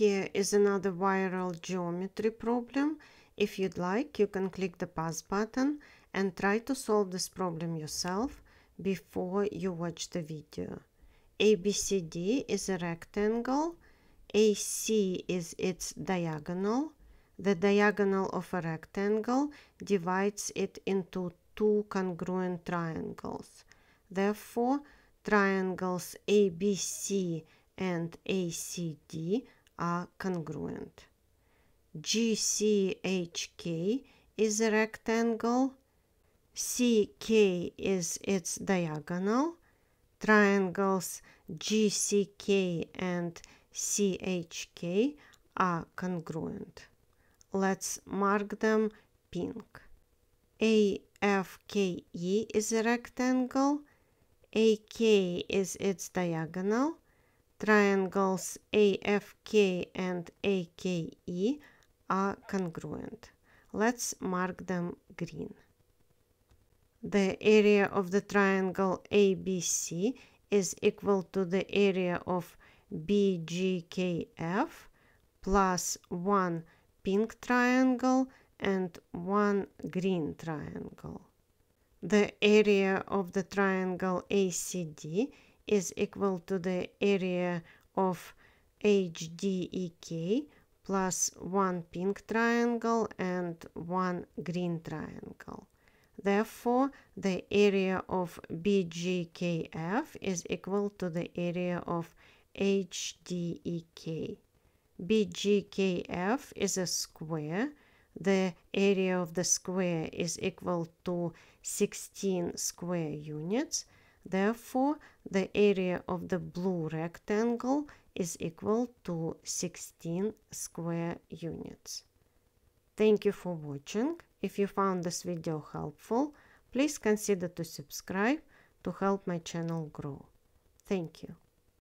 here is another viral geometry problem. If you'd like, you can click the pause button and try to solve this problem yourself before you watch the video. ABCD is a rectangle, AC is its diagonal. The diagonal of a rectangle divides it into two congruent triangles. Therefore, triangles ABC and ACD are congruent. GCHK is a rectangle, CK is its diagonal, triangles GCK and CHK are congruent. Let's mark them pink. AFKE is a rectangle, AK is its diagonal, Triangles AFK and AKE are congruent. Let's mark them green. The area of the triangle ABC is equal to the area of BGKF plus one pink triangle and one green triangle. The area of the triangle ACD is equal to the area of HDEK plus one pink triangle and one green triangle. Therefore, the area of BGKF is equal to the area of HDEK. BGKF is a square. The area of the square is equal to 16 square units Therefore, the area of the blue rectangle is equal to 16 square units. Thank you for watching. If you found this video helpful, please consider to subscribe to help my channel grow. Thank you.